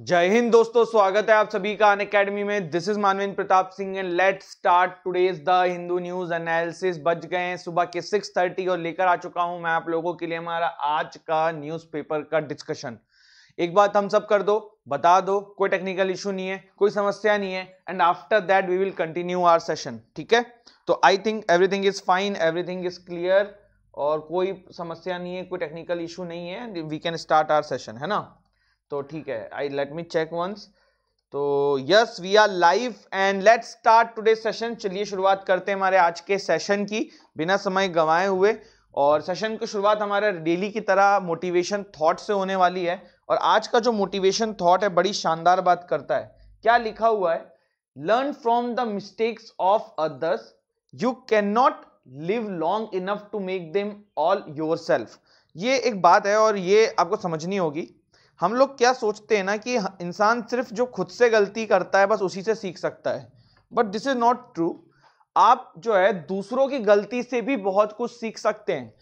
जय हिंद दोस्तों स्वागत है आप सभी का अन अकेडमी में this is Manveen Pratap Singh and let start today's the Hindu news analysis बज गए हैं सुबह के 6:30 और लेकर आ चुका हूं मैं आप लोगों के लिए हमारा आज का न्यूज़पेपर का डिस्कशन एक बात हम सब कर दो बता दो कोई टेक्निकल इशू नहीं है कोई समस्या नहीं है and after that we will continue our session ठीक है तो I think everything is fine everything is clear और कोई समस्या नहीं है कोई टेक्निकल इशू नहीं है we can start our session है ना तो ठीक है I let me check once तो yes we are live and let's start today session चलिए शुरुआत करते हैं हमारे आज के सेशन की बिना समय गंवाए हुए और सेशन की शुरुआत हमारे डेली की तरह मोटिवेशन थॉट से होने वाली है और आज का जो मोटिवेशन थॉट है बड़ी शानदार बात करता है क्या लिखा हुआ है learn from the mistakes of others you can not live long enough to make them all your ये एक बात है और ये आपको समझनी होगी हम लोग क्या सोचते हैं ना कि इंसान सिर्फ जो खुद से गलती करता है बस उसी से सीख सकता है but this is not true आप जो है दूसरों की गलती से भी बहुत कुछ सीख सकते हैं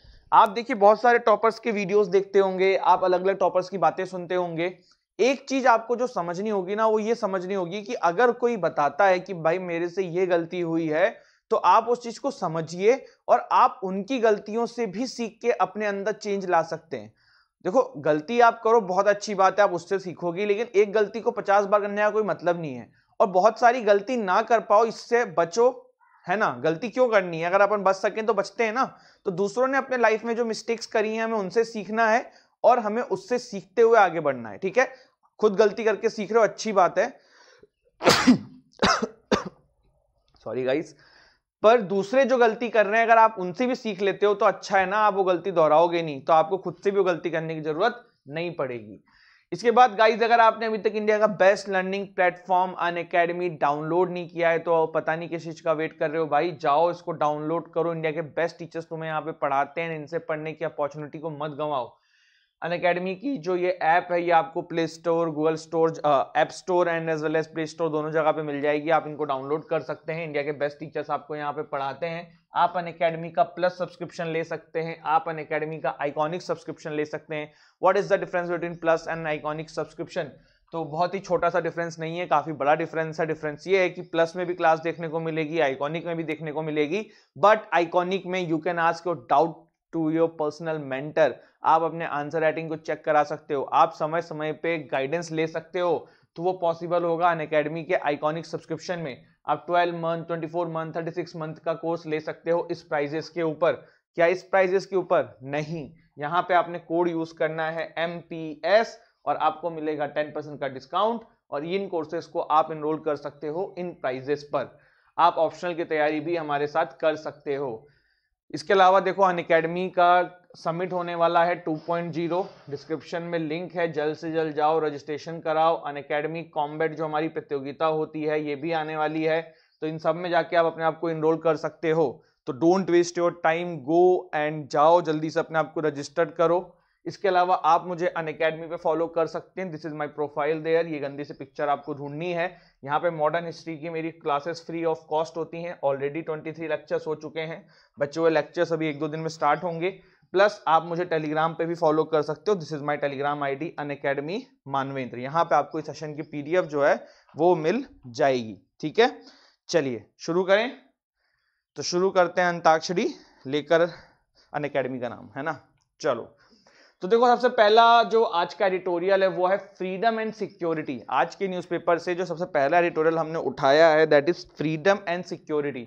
आप देखिए बहुत सारे टॉपर्स के वीडियोस देखते होंगे आप अलग अलग टॉपर्स की बातें सुनते होंगे एक चीज आपको जो समझनी होगी ना वो ये समझनी होगी कि अगर कोई बताता है कि भाई मेरे से ये गलती हुई है तो आप उस चीज को समझिए और आप उनकी गलतियों से भी सीख के अपने अंदर चेंज ला सकते हैं देखो गलती आप करो बहुत अच्छी बात है आप उससे सीखोगी लेकिन एक गलती को पचास बार करने का कोई मतलब नहीं है और बहुत सारी गलती ना कर पाओ इससे बचो है ना गलती क्यों करनी है अगर अपन बच सकें तो बचते हैं ना तो दूसरों ने अपने लाइफ में जो मिस्टेक्स करी हैं हमें उनसे सीखना है और हमें उससे सीखते हुए आगे बढ़ना है ठीक है खुद गलती करके सीख रहे हो अच्छी बात है सॉरी गाइस पर दूसरे जो गलती कर रहे हैं अगर आप उनसे भी सीख लेते हो तो अच्छा है ना आप वो गलती दोहराओगे नहीं तो आपको खुद से भी वो गलती करने की जरूरत नहीं पड़ेगी इसके बाद गाइज अगर आपने अभी तक इंडिया का best learning platform Unacademy download नहीं किया है तो पता नहीं किस चीज़ का वेट कर रहे हो भाई जाओ इसको डाउनलोड करो इंडिया के बेस्ट टीचर्स तुम्हें यहाँ पे पढ़ाते हैं इनसे पढ़ने की अपॉर्चुनिटी को मत गंवाओ अन अकेडमी की जो ये ऐप है ये आपको play store Google store app store and as well as play store दोनों जगह पे मिल जाएगी आप इनको डाउनलोड कर सकते हैं इंडिया के बेस्ट टीचर्स आपको यहाँ पे पढ़ाते हैं आप अन अकेडमी का प्लस सब्सक्रिप्शन ले सकते हैं आप अन अकेडमी का आइकॉनिक सब्सक्रिप्शन ले सकते हैं what is the difference between plus and iconic subscription तो बहुत ही छोटा सा डिफरेंस नहीं है काफ़ी बड़ा डिफरेंस है डिफरेंस ये है कि प्लस में भी क्लास देखने को मिलेगी आइकॉनिक में भी देखने को मिलेगी बट आइकॉनिक में you can ask your doubt to your personal mentor आप अपने आंसर राइटिंग को चेक करा सकते हो आप समय समय पे गाइडेंस ले सकते हो तो वो पॉसिबल होगा अन अकेडमी के आइकॉनिक सब्सक्रिप्शन में आप 12 मंथ 24 मंथ 36 मंथ का कोर्स ले सकते हो इस प्राइजेस के ऊपर क्या इस प्राइजेस के ऊपर नहीं यहाँ पे आपने कोड यूज करना है एम और आपको मिलेगा टेन परसेंट का डिस्काउंट और इन कोर्सेस को आप इनरोल कर सकते हो इन प्राइजेस पर आप ऑप्शनल की तैयारी भी हमारे साथ कर सकते हो इसके अलावा देखो अन अकेडमी का समिट होने वाला है 2.0 डिस्क्रिप्शन में लिंक है जल्द से जल्द जाओ रजिस्ट्रेशन कराओ अन अकेडमी कॉम्बेट जो हमारी प्रतियोगिता होती है ये भी आने वाली है तो इन सब में जाके आप अपने आप को इनरोल कर सकते हो तो don't waste your time go and जाओ जल्दी से अपने आप को रजिस्टर्ड करो इसके अलावा आप मुझे अन अकेडमी पर फॉलो कर सकते हैं this is my profile there ये गंदी से पिक्चर आपको ढूंढनी है यहाँ पे मॉडर्न हिस्ट्री की मेरी क्लासेस फ्री ऑफ कॉस्ट होती हैं ऑलरेडी 23 लेक्चर्स हो चुके हैं बच्चे के लेक्चर्स अभी एक दो दिन में स्टार्ट होंगे प्लस आप मुझे टेलीग्राम पे भी फॉलो कर सकते हो this is my Telegram ID Unacademy Manvendra यहाँ पे आपको इस सेशन की पीडीएफ जो है वो मिल जाएगी ठीक है चलिए शुरू करें तो शुरू करते हैं अंताक्षरी लेकर अन अकेडमी का नाम है ना चलो तो देखो सबसे पहला जो आज का एडिटोरियल है वो है फ्रीडम एंड सिक्योरिटी आज के न्यूज़पेपर से जो सबसे पहला एडिटोरियल हमने उठाया है that is freedom and security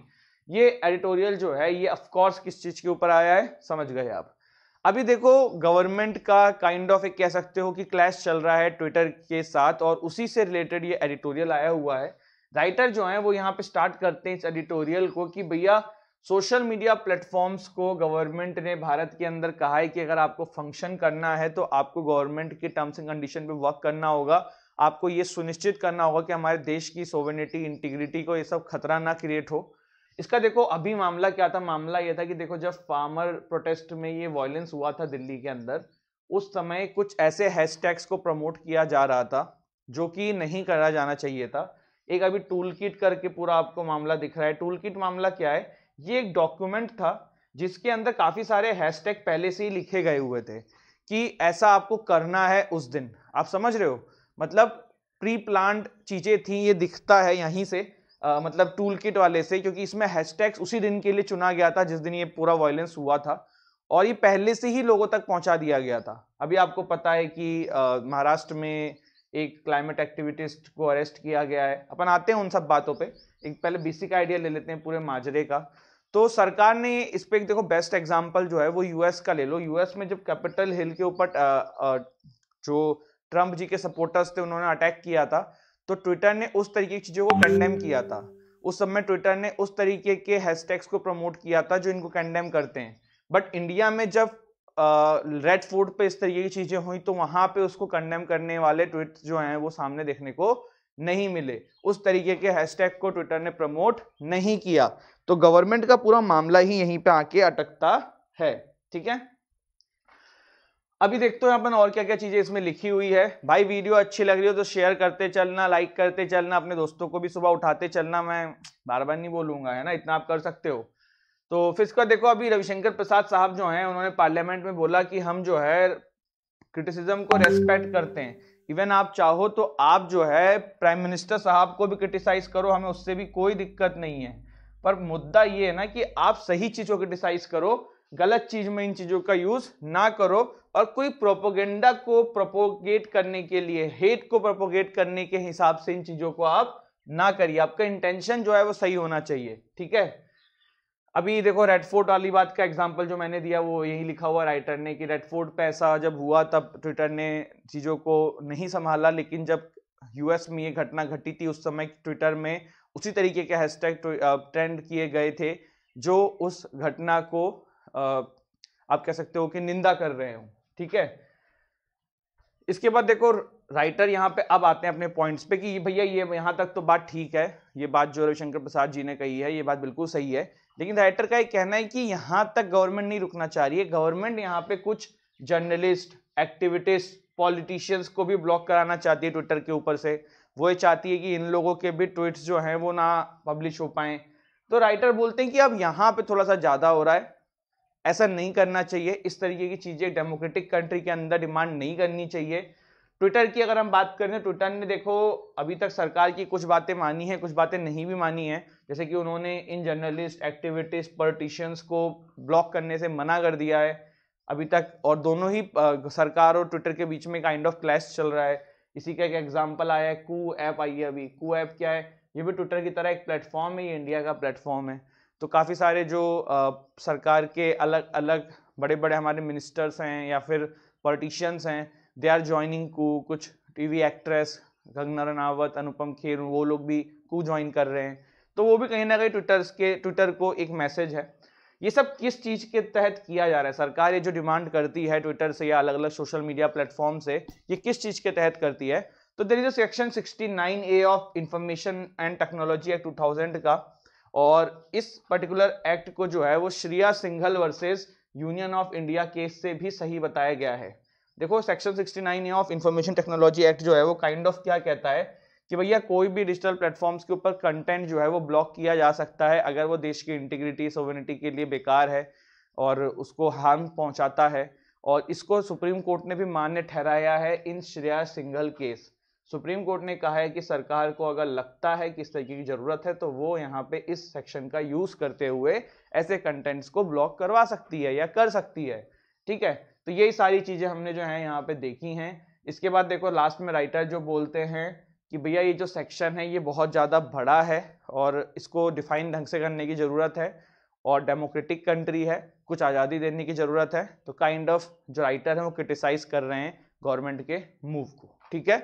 ये एडिटोरियल जो है ये ऑफकोर्स किस चीज़ के ऊपर आया है समझ गए आप अभी देखो गवर्नमेंट का काइंड ऑफ एक कह सकते हो कि क्लैश चल रहा है ट्विटर के साथ और उसी से रिलेटेड ये एडिटोरियल आया हुआ है राइटर जो है वो यहाँ पे स्टार्ट करते हैं इस एडिटोरियल को कि भैया सोशल मीडिया प्लेटफॉर्म्स को गवर्नमेंट ने भारत के अंदर कहा है कि अगर आपको फंक्शन करना है तो आपको गवर्नमेंट के टर्म्स एंड कंडीशन पे वर्क करना होगा आपको ये सुनिश्चित करना होगा कि हमारे देश की सोवेनिटी इंटीग्रिटी को ये सब खतरा ना क्रिएट हो इसका देखो अभी मामला क्या था मामला ये था कि देखो जब फार्मर प्रोटेस्ट में ये वायलेंस हुआ था दिल्ली के अंदर उस समय कुछ ऐसे हैशटैग्स को प्रमोट किया जा रहा था जो कि नहीं करा जाना चाहिए था एक अभी टूल किट करके पूरा आपको मामला दिख रहा है टूल किट मामला क्या है ये एक डॉक्यूमेंट था जिसके अंदर काफ़ी सारे हैशटैग पहले से ही लिखे गए हुए थे कि ऐसा आपको करना है उस दिन आप समझ रहे हो मतलब प्री प्लान चीज़ें थी ये दिखता है यहीं से आ, मतलब टूल किट वाले से क्योंकि इसमें हैशटैग्स उसी दिन के लिए चुना गया था जिस दिन ये पूरा वायलेंस हुआ था और ये पहले से ही लोगों तक पहुंचा दिया गया था अभी आपको पता है कि महाराष्ट्र में एक क्लाइमेट एक्टिविटिस्ट को अरेस्ट किया गया है अपन आते हैं उन सब बातों पर एक पहले बेसिक आइडिया ले लेते हैं पूरे माजरे का तो सरकार ने इस पर देखो बेस्ट एग्जाम्पल जो है वो यूएस का ले लो यूएस में जब कैपिटल हिल के ऊपर जो ट्रंप जी के सपोर्टर्स थे उन्होंने अटैक किया था तो ट्विटर ने उस तरीके की चीज़ों को कंडेम किया था उस समय ट्विटर ने उस तरीके के हैशटैग्स को प्रमोट किया था जो इनको कंडेम करते हैं बट इंडिया में जब रेड फूड पे इस तरीके की चीज़ें हुई तो वहां पे उसको कंडेम करने वाले ट्वीट जो हैं वो सामने देखने को नहीं मिले उस तरीके के हैशटैग को ट्विटर ने प्रमोट नहीं किया तो गवर्नमेंट का पूरा मामला ही यहीं पे आके अटकता है ठीक है अभी देखते हैं अपन और क्या क्या चीजें इसमें लिखी हुई है भाई वीडियो अच्छी लग रही हो तो शेयर करते चलना लाइक करते चलना अपने दोस्तों को भी सुबह उठाते चलना मैं बार बार नहीं बोलूंगा है ना इतना आप कर सकते हो तो फिर इसका देखो अभी रविशंकर प्रसाद साहब जो हैं उन्होंने पार्लियामेंट में बोला कि हम जो है क्रिटिसिज्म को रेस्पेक्ट करते हैं इवन आप चाहो तो आप जो है प्राइम मिनिस्टर साहब को भी क्रिटिसाइज करो हमें उससे भी कोई दिक्कत नहीं है पर मुद्दा ये है ना कि आप सही चीज़ों को क्रिटिसाइज करो गलत चीज में इन चीज़ों का यूज़ ना करो और कोई प्रोपोगेंडा को प्रोपोगेट करने के लिए हेट को प्रोपोगेट करने के हिसाब से इन चीज़ों को आप ना करिए आपका इंटेंशन जो है वो सही होना चाहिए ठीक है अभी देखो रेडफोर्ट वाली बात का एग्जाम्पल जो मैंने दिया वो यही लिखा हुआ राइटर ने कि रेडफोर्ट पे ऐसा जब हुआ तब ट्विटर ने चीज़ों को नहीं संभाला लेकिन जब यूएस में ये घटना घटी थी उस समय ट्विटर में उसी तरीके के हैशटैग ट्रेंड किए गए थे जो उस घटना को आप कह सकते हो कि निंदा कर रहे हो ठीक है इसके बाद देखो राइटर यहाँ पे अब आते हैं अपने पॉइंट्स पे कि भैया ये यहाँ तक तो बात ठीक है ये बात जो रविशंकर प्रसाद जी ने कही है ये बात बिल्कुल सही है लेकिन राइटर का ये कहना है कि यहाँ तक गवर्नमेंट नहीं रुकना चाह रही है गवर्नमेंट यहाँ पे कुछ जर्नलिस्ट एक्टिविटिस्ट पॉलिटिशियंस को भी ब्लॉक कराना चाहती है ट्विटर के ऊपर से वो ये चाहती है कि इन लोगों के भी ट्वीट जो हैं वो ना पब्लिश हो पाए तो राइटर बोलते हैं कि अब यहाँ पे थोड़ा सा ज़्यादा हो रहा है ऐसा नहीं करना चाहिए इस तरीके की चीज़ें डेमोक्रेटिक कंट्री के अंदर डिमांड नहीं करनी चाहिए ट्विटर की अगर हम बात करें तो ट्विटर ने देखो अभी तक सरकार की कुछ बातें मानी है कुछ बातें नहीं भी मानी है जैसे कि उन्होंने इन जर्नलिस्ट एक्टिविटीज पॉलिटिशियंस को ब्लॉक करने से मना कर दिया है अभी तक और दोनों ही सरकार और ट्विटर के बीच में काइंड ऑफ क्लैश चल रहा है इसी का एक एग्जाम्पल आया है कू ऐप आई है अभी कू ऐप क्या है ये भी ट्विटर की तरह एक प्लेटफॉर्म है ये इंडिया का प्लेटफॉर्म है तो काफ़ी सारे जो सरकार के अलग अलग बड़े बड़े हमारे मिनिस्टर्स हैं या फिर पॉलिटिशियंस हैं दे आर ज्वाइनिंग कू कुछ टीवी एक्ट्रेस गंगना रनावत अनुपम खेर वो लोग भी कू ज्वाइन कर रहे हैं तो वो भी कहीं ना कहीं ट्विटर के ट्विटर को एक मैसेज है ये सब किस चीज़ के तहत किया जा रहा है सरकार ये जो डिमांड करती है ट्विटर से या अलग अलग सोशल मीडिया प्लेटफॉर्म से ये किस चीज़ के तहत करती है तो there is section nine A of information and technology act two thousand का और इस पर्टिकुलर एक्ट को जो है वो Shreya Singhal versus union of India case से भी सही बताया गया है देखो section 69 of information technology act जो है वो काइंड kind ऑफ of क्या कहता है कि भैया कोई भी डिजिटल प्लेटफॉर्म्स के ऊपर कंटेंट जो है वो ब्लॉक किया जा सकता है अगर वो देश की इंटीग्रिटी सोविनिटी के लिए बेकार है और उसको हार्म पहुंचाता है और इसको सुप्रीम कोर्ट ने भी मान्य ठहराया है in Shreya Singhal case supreme court ने कहा है कि सरकार को अगर लगता है कि इस तरीके की ज़रूरत है तो वो यहाँ पे इस सेक्शन का यूज़ करते हुए ऐसे कंटेंट्स को ब्लॉक करवा सकती है या कर सकती है ठीक है तो यही सारी चीज़ें हमने जो है यहाँ पे देखी हैं इसके बाद देखो लास्ट में राइटर जो बोलते हैं कि भैया ये जो सेक्शन है ये बहुत ज़्यादा बड़ा है और इसको डिफाइन ढंग से करने की ज़रूरत है और डेमोक्रेटिक कंट्री है कुछ आज़ादी देने की ज़रूरत है तो काइंड kind ऑफ of जो राइटर हैं वो क्रिटिसाइज़ कर रहे हैं गवर्नमेंट के मूव को ठीक है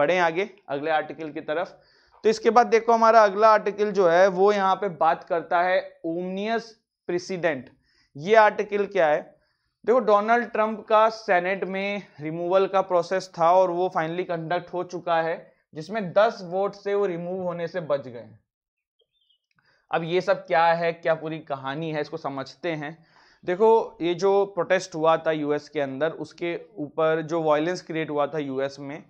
बढ़े आगे अगले आर्टिकल की तरफ तो इसके बाद देखो हमारा अगला आर्टिकल जो है वो यहाँ पे बात करता है ओमनियस प्रेसिडेंट ये आर्टिकल क्या है देखो डोनाल्ड ट्रंप का सेनेट में रिमूवल का प्रोसेस था और वो फाइनली कंडक्ट हो चुका है जिसमें 10 वोट से वो रिमूव होने से बच गए अब ये सब क्या है क्या पूरी कहानी है इसको समझते हैं देखो ये जो प्रोटेस्ट हुआ था यूएस के अंदर उसके ऊपर जो वायलेंस क्रिएट हुआ था यूएस में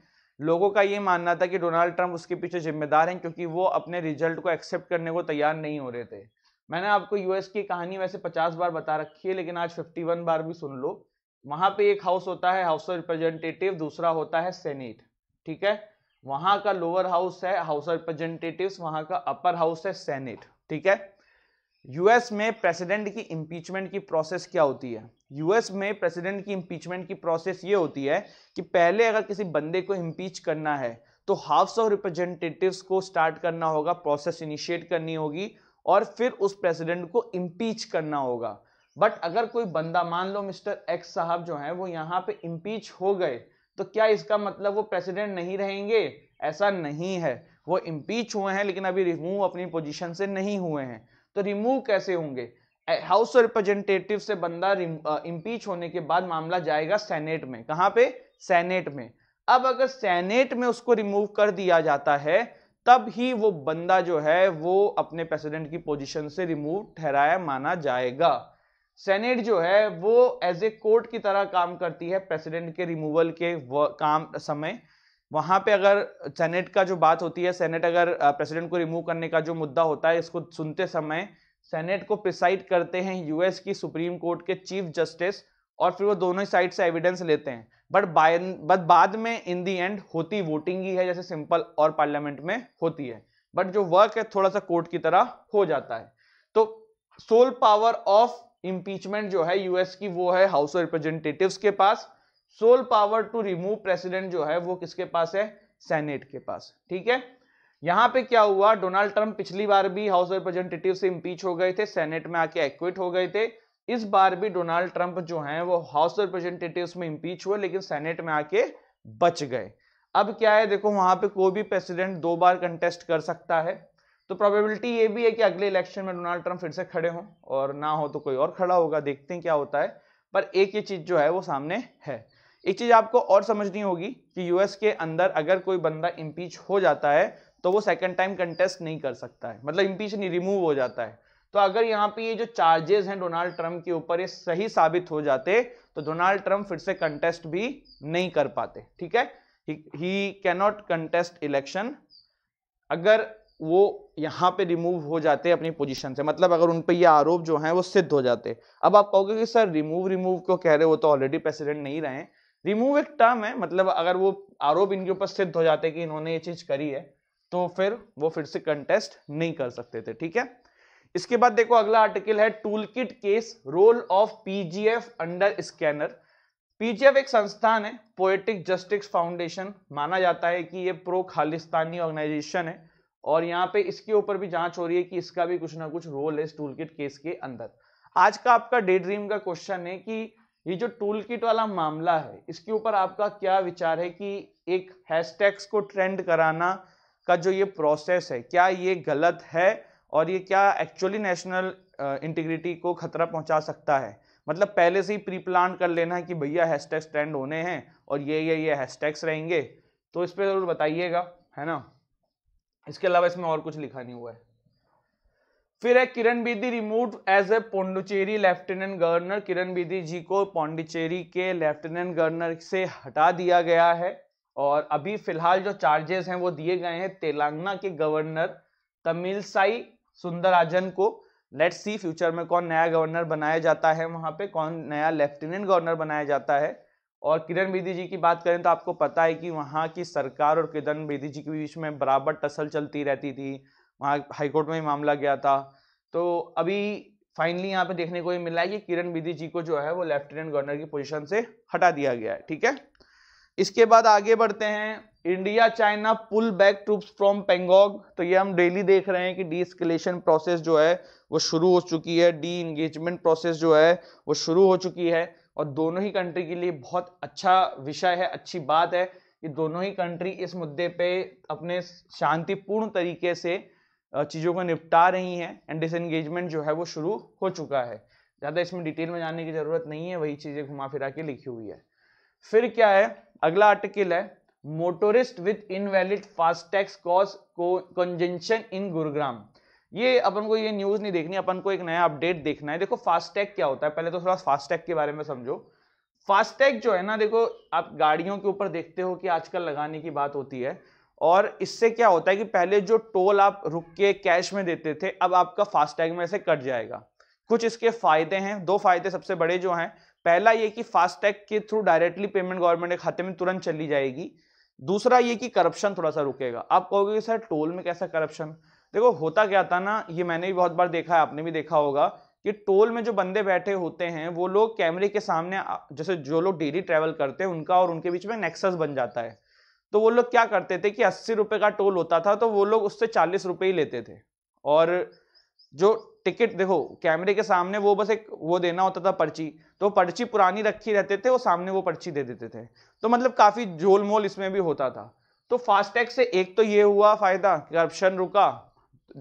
लोगों का ये मानना था कि डोनाल्ड ट्रंप उसके पीछे जिम्मेदार हैं क्योंकि वो अपने रिजल्ट को एक्सेप्ट करने को तैयार नहीं हो रहे थे मैंने आपको यूएस की कहानी वैसे पचास बार बता रखी है लेकिन आज फिफ्टी वन बार भी सुन लो वहां पे एक हाउस होता है हाउस ऑफ रिप्रेजेंटेटिव दूसरा होता है सेनेट ठीक है वहां का लोअर हाउस है हाउस ऑफ रिप्रेजेंटेटिव वहां का अपर हाउस है सेनेट ठीक है यूएस में प्रेसिडेंट की इम्पीचमेंट की प्रोसेस क्या होती है यूएस में प्रेसिडेंट की इम्पीचमेंट की प्रोसेस ये होती है कि पहले अगर किसी बंदे को इम्पीच करना है तो हाउस ऑफ रिप्रेजेंटेटिव्स को स्टार्ट करना होगा प्रोसेस इनिशिएट करनी होगी और फिर उस प्रेसिडेंट को इम्पीच करना होगा बट अगर कोई बंदा मान लो मिस्टर एक्स साहब जो हैं वो यहाँ पे इम्पीच हो गए तो क्या इसका मतलब वो प्रेसिडेंट नहीं रहेंगे ऐसा नहीं है वो इम्पीच हुए हैं लेकिन अभी रिमूव अपनी पोजीशन से नहीं हुए हैं तो रिमूव कैसे होंगे हाउस रिप्रेजेंटेटिव से बंदा इम्पीच होने के बाद मामला जाएगा सेनेट में कहाँ पे सेनेट में अब अगर सेनेट में उसको रिमूव कर दिया जाता है तब ही वो बंदा जो है वो अपने प्रेसिडेंट की पोजीशन से रिमूव ठहराया माना जाएगा सेनेट जो है वो एज ए कोर्ट की तरह काम करती है प्रेसिडेंट के रिमूवल के काम समय वहां पे अगर सेनेट का जो बात होती है सेनेट अगर प्रेसिडेंट को रिमूव करने का जो मुद्दा होता है इसको सुनते समय सेनेट को प्रिसाइड करते हैं यूएस की सुप्रीम कोर्ट के चीफ जस्टिस और फिर वो दोनों ही साइड से एविडेंस लेते हैं बट बट बाद में इन दी एंड होती वोटिंग ही है जैसे सिंपल और पार्लियामेंट में होती है बट जो वर्क है थोड़ा सा कोर्ट की तरह हो जाता है तो सोल पावर ऑफ इम्पीचमेंट जो है यूएस की वो है हाउस ऑफ रिप्रेजेंटेटिव के पास sole power to remove president जो है वो किसके पास है सेनेट के पास ठीक है यहां पे क्या हुआ डोनाल्ड ट्रंप पिछली बार भी हाउस ऑफ रिप्रेजेंटेटिव से इम्पीच हो गए थे सेनेट में आके एक्विट हो गए थे इस बार भी डोनाल्ड ट्रंप जो हैं वो हाउस रिप्रेजेंटेटिव में इम्पीच हुए लेकिन सेनेट में आके बच गए अब क्या है देखो वहां पे कोई भी प्रेसिडेंट दो बार कंटेस्ट कर सकता है तो प्रोबेबिलिटी ये भी है कि अगले इलेक्शन में डोनाल्ड ट्रंप फिर से खड़े हों और ना हो तो कोई और खड़ा होगा देखते हैं क्या होता है पर एक ये चीज़ जो है वो सामने है एक चीज़ आपको और समझनी होगी कि यूएस के अंदर अगर कोई बंदा इम्पीच हो जाता है तो वो सेकेंड टाइम कंटेस्ट नहीं कर सकता है मतलब इम्पीच नहीं रिमूव हो जाता है तो अगर यहां पे ये जो चार्जेस हैं डोनाल्ड ट्रंप के ऊपर ये सही साबित हो जाते तो डोनाल्ड ट्रंप फिर से कंटेस्ट भी नहीं कर पाते ठीक है ही कैनॉट कंटेस्ट इलेक्शन अगर वो यहां पे रिमूव हो जाते अपनी पोजीशन से मतलब अगर उन पर ये आरोप जो है वो सिद्ध हो जाते अब आप कहोगे कि सर रिमूव रिमूव क्यों कह रहे हो तो ऑलरेडी प्रेसिडेंट नहीं रहे रिमूव एक टर्म है मतलब अगर वो आरोप इनके ऊपर सिद्ध हो जाते कि इन्होंने ये चीज़ करी है तो फिर वो फिर से कंटेस्ट नहीं कर सकते थे ठीक है इसके बाद देखो अगला आर्टिकल है kit case role of PGF under scanner PGF एक संस्थान है पोएटिक जस्टिस फाउंडेशन माना जाता है कि ये प्रो खालिस्तानी ऑर्गेनाइजेशन है और यहाँ पे इसके ऊपर भी जांच हो रही है कि इसका भी कुछ ना कुछ रोल है इस किट केस के अंदर आज का आपका डे ड्रीम का क्वेश्चन है कि ये जो टूल किट वाला मामला है इसके ऊपर आपका क्या विचार है कि एक हैशटैग्स को ट्रेंड कराना का जो ये प्रोसेस है क्या ये गलत है और ये क्या एक्चुअली नेशनल इंटीग्रिटी को खतरा पहुंचा सकता है मतलब पहले से ही प्री प्लान कर लेना है कि भैया हैशटैग्स ट्रेंड होने हैं और ये ये ये हैशटैग्स रहेंगे तो इस पर ज़रूर बताइएगा है ना इसके अलावा इसमें और कुछ लिखा नहीं हुआ है फिर है Kiran Bedi remove as a Puducherry lieutenant governor Kiran Bedi ji को पोंडुचेरी के लेफ्टिनेंट गवर्नर से हटा दिया गया है और अभी फिलहाल जो चार्जेस हैं वो दिए गए हैं तेलंगाना के गवर्नर तमिलसाई सुंदराजन को लेट्स सी फ्यूचर में कौन नया गवर्नर बनाया जाता है वहाँ पे कौन नया लेफ्टिनेंट गवर्नर बनाया जाता है और किरण बेदी जी की बात करें तो आपको पता है कि वहाँ की सरकार और किरण बेदी जी के बीच में बराबर टसल चलती रहती थी वहाँ हाईकोर्ट में मामला गया था तो अभी फाइनली यहाँ पे देखने को ये मिला है कि किरण बेदी जी को जो है वो लेफ्टिनेंट गवर्नर की पोजीशन से हटा दिया गया है ठीक है इसके बाद आगे बढ़ते हैं India China pull back troops from Pangong तो ये हम डेली देख रहे हैं कि डी एस्केलेशन प्रोसेस जो है वो शुरू हो चुकी है डी इंगेजमेंट प्रोसेस जो है वो शुरू हो चुकी है और दोनों ही कंट्री के लिए बहुत अच्छा विषय है अच्छी बात है कि दोनों ही कंट्री इस मुद्दे पे अपने शांतिपूर्ण तरीके से चीज़ों को निपटा रही हैं एंड डिसएंगेजमेंट जो है वो शुरू हो चुका है ज़्यादा इसमें डिटेल में जाने की ज़रूरत नहीं है वही चीज़ें घुमा फिरा के लिखी हुई है फिर क्या है अगला आर्टिकल है motorist with invalid FASTags cause congestion in Gurugram ये अपन को ये न्यूज नहीं देखनी अपन को एक नया अपडेट देखना है देखो फास्टैग क्या होता है पहले तो थोड़ा फास्टैग के बारे में समझो फास्टैग जो है ना देखो आप गाड़ियों के ऊपर देखते हो कि आजकल लगाने की बात होती है और इससे क्या होता है कि पहले जो टोल आप रुक के कैश में देते थे अब आपका फास्टैग में से कट जाएगा कुछ इसके फायदे हैं दो फायदे सबसे बड़े जो हैं पहला ये कि फास्टैग के थ्रू डायरेक्टली पेमेंट गवर्नमेंट के खाते में तुरंत चली जाएगी दूसरा ये कि करप्शन थोड़ा सा रुकेगा आप कहोगे कि सर टोल में कैसा करप्शन देखो होता क्या था ना ये मैंने भी बहुत बार देखा है आपने भी देखा होगा कि टोल में जो बंदे बैठे होते हैं वो लोग कैमरे के सामने जैसे जो लोग डेली ट्रैवल करते हैं उनका और उनके बीच में नेक्सस बन जाता है तो वो लोग क्या करते थे कि अस्सी रुपये का टोल होता था तो वो लोग उससे चालीस रुपये ही लेते थे और जो टिकट देखो कैमरे के सामने वो बस एक वो देना होता था पर्ची तो पर्ची पुरानी रखी रहते थे वो सामने वो पर्ची दे देते थे तो मतलब काफ़ी झोल मोल इसमें भी होता था तो फास्टैग से एक तो ये हुआ फ़ायदा करप्शन रुका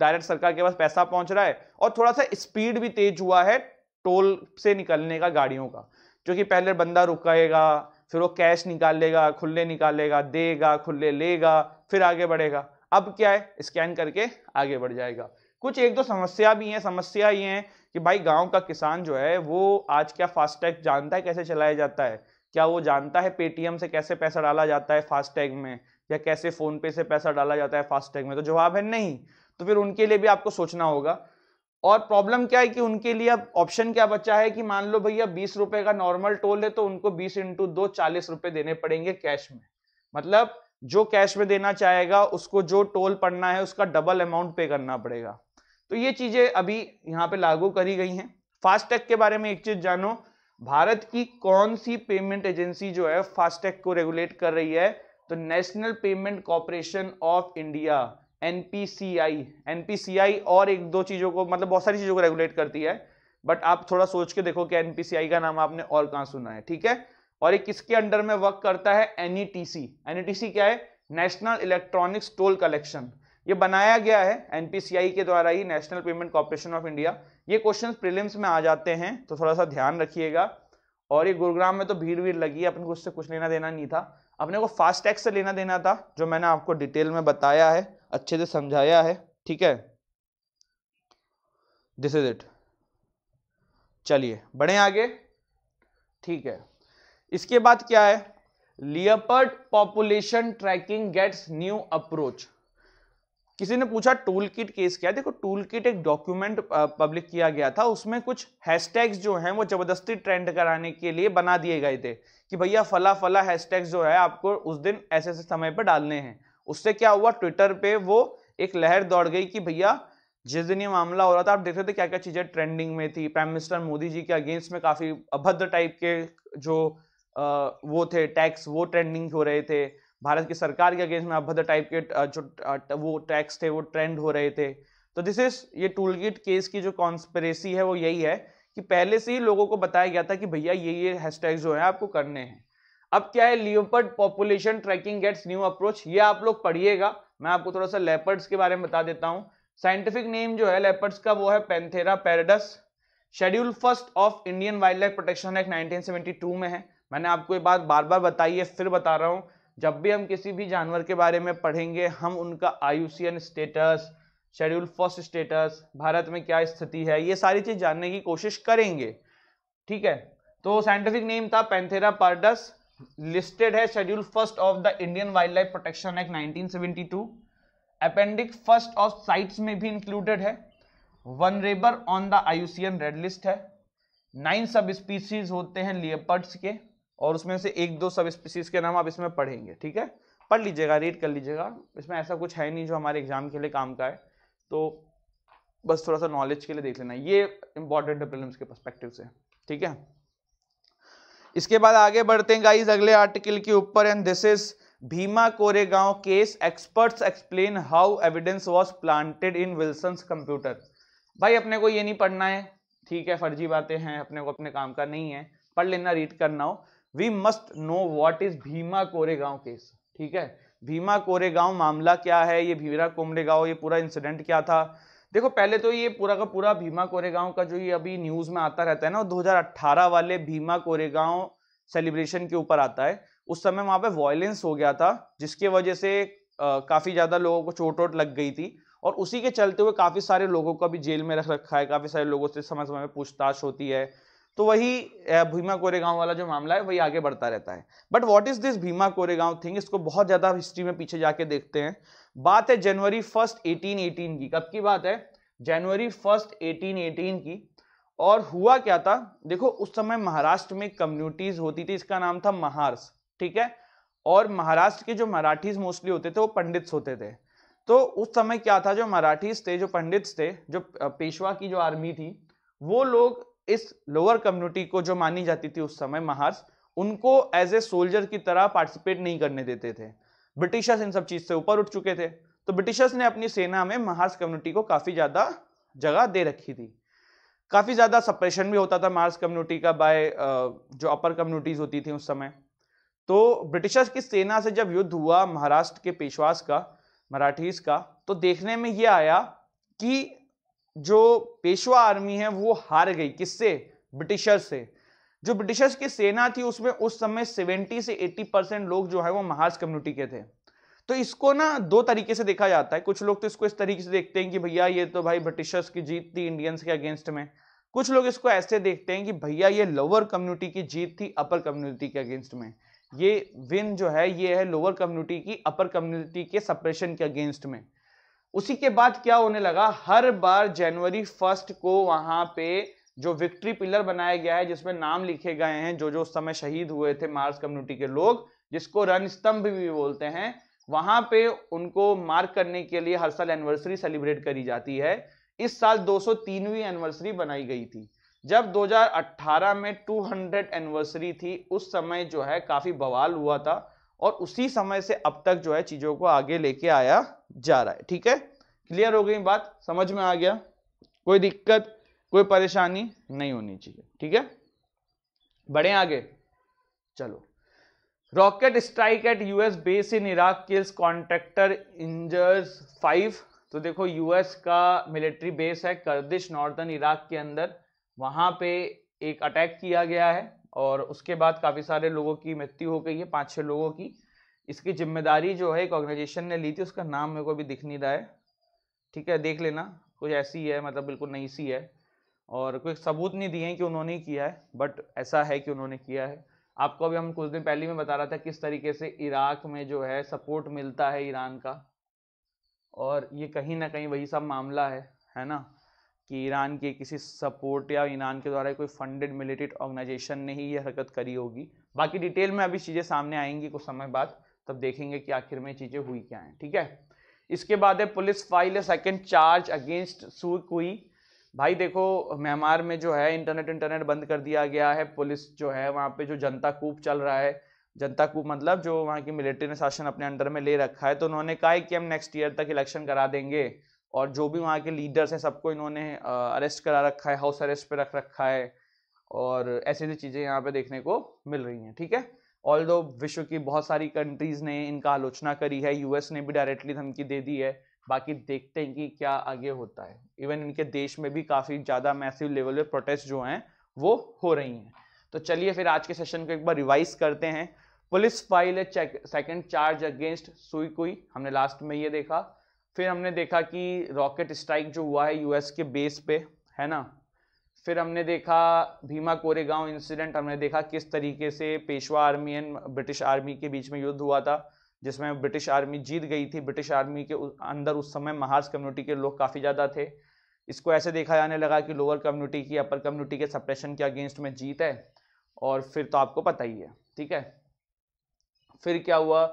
डायरेक्ट सरकार के पास पैसा पहुंच रहा है और थोड़ा सा स्पीड भी तेज हुआ है टोल से निकलने का गाड़ियों का क्योंकि पहले बंदा रुकाएगा फिर वो कैश निकाल लेगा खुले निकालेगा देगा खुले लेगा फिर आगे बढ़ेगा अब क्या है स्कैन करके आगे बढ़ जाएगा कुछ एक दो समस्या भी हैं समस्या ये हैं कि भाई गांव का किसान जो है वो आज क्या फास्टैग जानता है कैसे चलाया जाता है क्या वो जानता है पेटीएम से कैसे पैसा डाला जाता है फास्टैग में या कैसे फ़ोन पे से पैसा डाला जाता है फास्टैग में तो जवाब है नहीं तो फिर उनके लिए भी आपको सोचना होगा और प्रॉब्लम क्या है कि उनके लिए अब ऑप्शन क्या बचा है कि मान लो भैया बीस रुपए का नॉर्मल टोल है तो उनको बीस इंटू दो चालीस रुपए देने पड़ेंगे कैश में मतलब जो कैश में देना चाहेगा उसको जो टोल पड़ना है उसका डबल अमाउंट पे करना पड़ेगा तो ये चीजें अभी यहाँ पे लागू करी गई हैं फास्टैग के बारे में एक चीज जानो भारत की कौन सी पेमेंट एजेंसी जो है फास्टैग को रेगुलेट कर रही है तो national payment corporation of India NPCI NPCI और एक दो चीजों को मतलब बहुत सारी चीजों को रेगुलेट करती है बट आप थोड़ा सोच के देखो कि एनपीसीआई का नाम आपने और कहां सुना है ठीक है और ये किसके अंडर में वर्क करता है एनईटीसी एनईटीसी e e क्या है नेशनल इलेक्ट्रॉनिक्स टोल कलेक्शन ये बनाया गया है एनपीसीआई के द्वारा ही national payment corporation of India ये क्वेश्चन प्रिलिम्स में आ जाते हैं तो थोड़ा सा ध्यान रखिएगा और ये गुरुग्राम में तो भीड़ भीड़ लगी अपने को उससे कुछ लेना देना नहीं था अपने को फास्ट टैग से लेना देना था जो मैंने आपको डिटेल में बताया है अच्छे से समझाया है ठीक है दिस इज इट चलिए बढ़े आगे ठीक है इसके बाद क्या है leopard population tracking gets new approach किसी ने पूछा टूल किट केस क्या देखो टूल किट एक डॉक्यूमेंट पब्लिक किया गया था उसमें कुछ हैशटैग्स जो हैं वो जबरदस्ती ट्रेंड कराने के लिए बना दिए गए थे कि भैया फला फला हैशटैग्स जो है आपको उस दिन ऐसे ऐसे समय पर डालने हैं उससे क्या हुआ ट्विटर पे वो एक लहर दौड़ गई कि भैया जिस दिन ये मामला हो रहा था आप देख रहे थे क्या क्या चीज़ें ट्रेंडिंग में थी प्राइम मिनिस्टर मोदी जी के अगेंस्ट में काफ़ी अभद्र टाइप के जो वो थे टैक्स वो ट्रेंडिंग हो रहे थे भारत की सरकार के अगेंस्ट में अभद्र टाइप के जो वो टैक्स थे वो ट्रेंड हो रहे थे तो दिस इज ये टूल केस की जो कॉन्स्परेसी है वो यही है कि पहले से ही लोगों को बताया गया था कि भैया ये ये हैशटैग जो है आपको करने हैं अब क्या है leopard population tracking gets new approach ये आप लोग पढ़िएगा मैं आपको थोड़ा सा लेपर्ड्स के बारे में बता देता हूँ साइंटिफिक नेम जो है लेपर्ड्स का वो है Panthera pardus schedule first of Indian wildlife protection act 1972 में है मैंने आपको ये बात बार बार बताई है फिर बता रहा हूँ जब भी हम किसी भी जानवर के बारे में पढ़ेंगे हम उनका IUCN status schedule first status Bharat में क्या स्थिति है ये सारी चीज़ जानने की कोशिश करेंगे ठीक है तो साइंटिफिक नेम था पेंथेरा पार्डस लिस्टेड है schedule first of the Indian wildlife protection act nineteen appendix first of CITES में भी इंक्लूडेड है vulnerable on the IUCN red list है नाइन सब स्पीसीज होते हैं लियपर्ड्स के और उसमें से एक दो सब स्पीसीज के नाम आप इसमें पढ़ेंगे ठीक है पढ़ लीजिएगा रीड कर लीजिएगा इसमें ऐसा कुछ है नहीं जो हमारे एग्जाम के लिए काम का है तो बस थोड़ा सा नॉलेज के लिए देख लेना ये इंपॉर्टेंट है प्रिलिम्स के परस्पेक्टिव से ठीक है इसके बाद आगे बढ़ते हैं गाइज अगले आर्टिकल के ऊपर and this is Bhima Koregaon case experts explain how evidence was planted in Wilson computer भाई अपने को ये नहीं पढ़ना है ठीक है फर्जी बातें हैं अपने को अपने काम का नहीं है पढ़ लेना रीड करना हो we must know what is Bhima Koregaon case ठीक है भीमा कोरेगांव मामला क्या है ये भीमरा कोमरेगांव ये पूरा इंसिडेंट क्या था देखो पहले तो ये पूरा का पूरा भीमा कोरेगांव का जो ये अभी न्यूज़ में आता रहता है ना 2018 वाले भीमा कोरेगांव सेलिब्रेशन के ऊपर आता है उस समय वहाँ पे वॉयलेंस हो गया था जिसके वजह से काफ़ी ज़्यादा लोगों को चोट वोट लग गई थी और उसी के चलते हुए काफ़ी सारे लोगों को अभी जेल में रख रखा है काफ़ी सारे लोगों से समय समय पर पूछताछ होती है तो वही भीमा कोरेगांव वाला जो मामला है वही आगे बढ़ता रहता है but what is this Bhima Koregaon thing इसको बहुत ज्यादा हिस्ट्री में पीछे जाके देखते हैं बात है जनवरी फर्स्ट एटीन की कब की बात है जनवरी फर्स्ट एटीन की और हुआ क्या था देखो उस समय महाराष्ट्र में कम्युनिटीज होती थी इसका नाम था महार्स ठीक है और महाराष्ट्र के जो मराठीज मोस्टली होते थे वो पंडित्स होते थे तो उस समय क्या था जो मराठीज थे जो पंडित्स थे जो पेशवा की जो आर्मी थी वो लोग इस लोअर कम्युनिटी को जो मानी जाती थी उस समय महार्स उनको एज ए सोल्जर की तरह पार्टिसिपेट नहीं करने देते थे ब्रिटिशर्स इन सब चीज़ से ऊपर उठ चुके थे तो ब्रिटिशर्स ने अपनी सेना में महार्स कम्युनिटी को काफ़ी ज़्यादा जगह दे रखी थी काफ़ी ज़्यादा सप्रेशन भी होता था महार्स कम्युनिटी का बाय जो अपर कम्युनिटीज़ होती थी उस समय तो ब्रिटिशर्स की सेना से जब युद्ध हुआ महाराष्ट्र के पेशवास का मराठीज का तो देखने में यह आया कि जो पेशवा आर्मी है वो हार गई किससे ब्रिटिशर्स से जो ब्रिटिशर्स की सेना थी उसमें उस समय 70 से 80 परसेंट लोग जो है वो महाज कम्युनिटी के थे तो इसको ना दो तरीके से देखा जाता है कुछ लोग तो इसको इस तरीके से देखते हैं कि भैया ये तो भाई ब्रिटिशर्स की जीत थी इंडियंस के अगेंस्ट में कुछ लोग इसको ऐसे देखते हैं कि भैया ये लोअर कम्युनिटी की जीत थी अपर कम्युनिटी के अगेंस्ट में ये विन जो है ये है लोअर कम्युनिटी की अपर कम्युनिटी के सप्रेशन के अगेंस्ट में उसी के बाद क्या होने लगा हर बार जनवरी फर्स्ट को वहां पे जो विक्ट्री पिलर बनाया गया है जिसमें नाम लिखे गए हैं जो जो उस समय शहीद हुए थे मार्स कम्युनिटी के लोग जिसको रन स्तंभ भी बोलते हैं वहां पे उनको मार्क करने के लिए हर साल एनिवर्सरी सेलिब्रेट करी जाती है इस साल 203वीं एनिवर्सरी बनाई गई थी जब 2018 में 200 एनिवर्सरी थी उस समय जो है काफी बवाल हुआ था और उसी समय से अब तक जो है चीजों को आगे लेके आया जा रहा है ठीक है क्लियर हो गई बात समझ में आ गया कोई दिक्कत कोई परेशानी नहीं होनी चाहिए ठीक है बढ़े आगे चलो rocket strike at US base in Iraq kills contractor injures five तो देखो यूएस का मिलिट्री बेस है कर्दिश नॉर्दर्न इराक के अंदर वहां पे एक अटैक किया गया है और उसके बाद काफ़ी सारे लोगों की मृत्यु हो गई है पांच छह लोगों की इसकी जिम्मेदारी जो है एक ऑर्गेनाइजेशन ने ली थी उसका नाम मेरे को अभी दिख नहीं रहा है ठीक है देख लेना कुछ ऐसी है मतलब बिल्कुल नहीं सी है और कोई सबूत नहीं दिए हैं कि उन्होंने किया है बट ऐसा है कि उन्होंने किया है आपको अभी हम कुछ दिन पहले में बता रहा था किस तरीके से इराक में जो है सपोर्ट मिलता है ईरान का और ये कहीं ना कहीं वही सब मामला है है ना कि ईरान के किसी सपोर्ट या ईरान के द्वारा कोई फंडेड मिलिटेड ऑर्गेनाइजेशन ने ही ये हरकत करी होगी बाकी डिटेल में अभी चीज़ें सामने आएंगी कुछ समय बाद तब देखेंगे कि आखिर में चीज़ें हुई क्या हैं ठीक है इसके बाद है police file a second charge against Suu Kyi भाई देखो म्यांमार में जो है इंटरनेट इंटरनेट बंद कर दिया गया है पुलिस जो है वहाँ पे जो जनता कूप चल रहा है जनता कूप मतलब जो वहाँ की मिलिट्री ने शासन अपने अंडर में ले रखा है तो उन्होंने कहा है कि हम नेक्स्ट ईयर तक इलेक्शन करा देंगे और जो भी वहाँ के लीडर्स हैं सबको इन्होंने अरेस्ट करा रखा है हाउस अरेस्ट पे रख रखा है और ऐसी ऐसी चीज़ें यहाँ पे देखने को मिल रही हैं ठीक है ऑल दो विश्व की बहुत सारी कंट्रीज़ ने इनका आलोचना करी है यूएस ने भी डायरेक्टली धमकी दे दी है बाकी देखते हैं कि क्या आगे होता है इवन इनके देश में भी काफ़ी ज़्यादा मैसिव लेवल पे प्रोटेस्ट जो हैं वो हो रही हैं तो चलिए फिर आज के सेशन को एक बार रिवाइज करते हैं police file a second charge against Suu Kyi हमने लास्ट में ये देखा फिर हमने देखा कि रॉकेट स्ट्राइक जो हुआ है यूएस के बेस पे है ना फिर हमने देखा भीमा कोरेगांव इंसिडेंट हमने देखा किस तरीके से Peshwa army and British army के बीच में युद्ध हुआ था जिसमें ब्रिटिश आर्मी जीत गई थी ब्रिटिश आर्मी के अंदर उस समय महाज कम्युनिटी के लोग काफ़ी ज़्यादा थे इसको ऐसे देखा जाने लगा कि लोअर कम्युनिटी की अपर कम्युनिटी के सप्रेशन के अगेंस्ट में जीत है और फिर तो आपको पता ही है ठीक है फिर क्या हुआ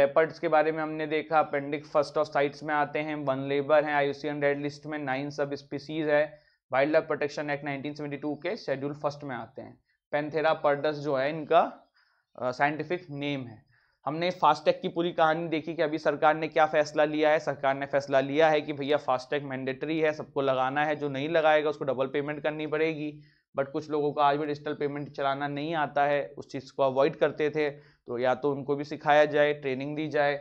लेपर्ड्स के बारे में हमने देखा अपेंडिक फर्स्ट ऑफ साइट्स में आते हैं वन लेबर हैं आई रेड लिस्ट में नाइन सब स्पीसीज है वाइल्ड लाइफ प्रोटेक्शन एक्ट 1972 के शेड्यूल फर्स्ट में आते हैं पेंथेरा पर्डस जो है इनका साइंटिफिक नेम है हमने फास्टैग की पूरी कहानी देखी कि अभी सरकार ने क्या फैसला लिया है सरकार ने फैसला लिया है कि भैया फास्टैग मैंडेटरी है सबको लगाना है जो नहीं लगाएगा उसको डबल पेमेंट करनी पड़ेगी बट कुछ लोगों को आज भी डिजिटल पेमेंट चलाना नहीं आता है उस चीज़ को अवॉइड करते थे तो या तो उनको भी सिखाया जाए ट्रेनिंग दी जाए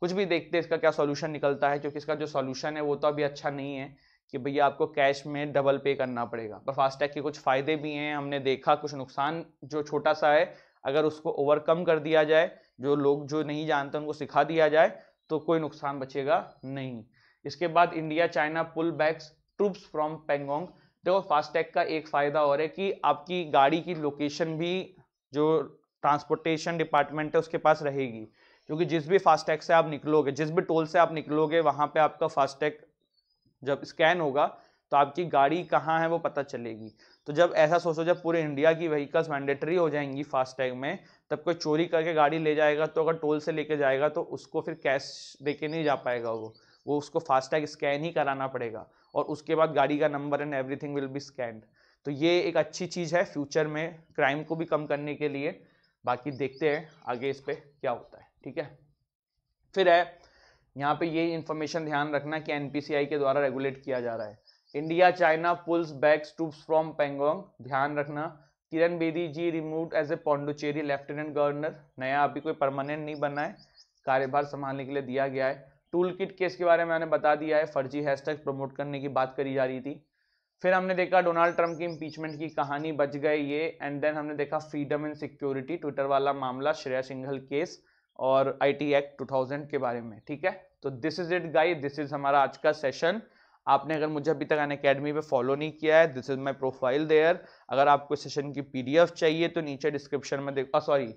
कुछ भी देखते इसका क्या सोल्यूशन निकलता है क्योंकि इसका जो सोल्यूशन है वो तो अभी अच्छा नहीं है कि भैया आपको कैश में डबल पे करना पड़ेगा पर फास्टैग के कुछ फ़ायदे भी हैं हमने देखा कुछ नुकसान जो छोटा सा है अगर उसको ओवरकम कर दिया जाए जो लोग जो नहीं जानते उनको सिखा दिया जाए तो कोई नुकसान बचेगा नहीं इसके बाद India China pull backs troops from Pangong देखो फास्टैग का एक फ़ायदा और है कि आपकी गाड़ी की लोकेशन भी जो ट्रांसपोर्टेशन डिपार्टमेंट है उसके पास रहेगी क्योंकि जिस भी फास्टैग से आप निकलोगे जिस भी टोल से आप निकलोगे वहाँ पे आपका फास्टैग जब स्कैन होगा तो आपकी गाड़ी कहाँ है वो पता चलेगी तो जब ऐसा सोचो जब पूरे इंडिया की व्हीकल्स मैंडेटरी हो जाएंगी फास्टैग में तब कोई चोरी करके गाड़ी ले जाएगा तो अगर टोल से लेके जाएगा तो उसको फिर कैश दे के नहीं जा पाएगा वो वो उसको फास्टैग स्कैन ही कराना पड़ेगा और उसके बाद गाड़ी का number and everything will be scanned तो ये एक अच्छी चीज़ है फ्यूचर में क्राइम को भी कम करने के लिए बाकी देखते हैं आगे इस पर क्या होता है ठीक है फिर है यहाँ पे ये इन्फॉर्मेशन ध्यान रखना कि एनपीसीआई के द्वारा रेगुलेट किया जा रहा है India China pulls back troops from Pangong ध्यान रखना Kiran Bedi ji remove as a Puducherry lieutenant governor नया अभी कोई परमानेंट नहीं बना है कार्यभार संभालने के लिए दिया गया है टूल किट केस के बारे में मैंने बता दिया है फर्जी हैशटैग प्रमोट करने की बात करी जा रही थी फिर हमने देखा डोनाल्ड ट्रंप की इम्पीचमेंट की कहानी बच गए ये एंड देन हमने देखा फ्रीडम एंड सिक्योरिटी ट्विटर वाला मामला श्रेया सिंघल केस और आईटी एक्ट 2000 के बारे में ठीक है तो this is it guy this is हमारा आज का सेशन आपने अगर मुझे अभी तक अन अकेडमी पर फॉलो नहीं किया है this is my profile there अगर आपको सेशन की पी चाहिए तो नीचे डिस्क्रिप्शन में देखो सॉरी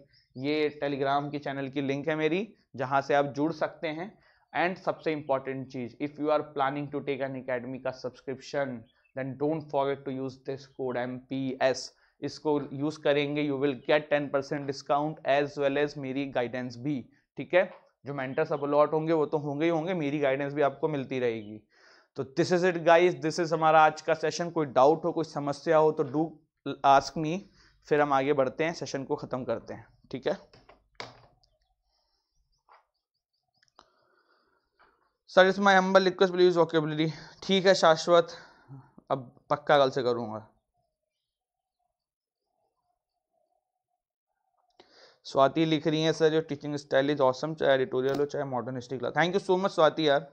ये टेलीग्राम की चैनल की लिंक है मेरी जहाँ से आप जुड़ सकते हैं एंड सबसे इंपॉर्टेंट चीज़ if you are planning to take Unacademy का subscription then don't forget to use this code M P S इसको यूज़ करेंगे you will get ten percent discount as well as मेरी guidance भी ठीक है जो mentors allot होंगे वो तो होंगे ही होंगे मेरी गाइडेंस भी आपको मिलती रहेगी तो this is it guys this is हमारा आज का सेशन कोई डाउट हो कोई समस्या हो तो डू आस्क मी फिर हम आगे बढ़ते हैं सेशन को ख़त्म करते हैं ठीक है sir is my humble request please vocabulary ठीक है शाश्वत अब पक्का कल से करूँगा स्वाति लिख रही है sir your teaching style is awesome चाहे एडिटोरियल हो चाहे modernistic thank you so much Swati यार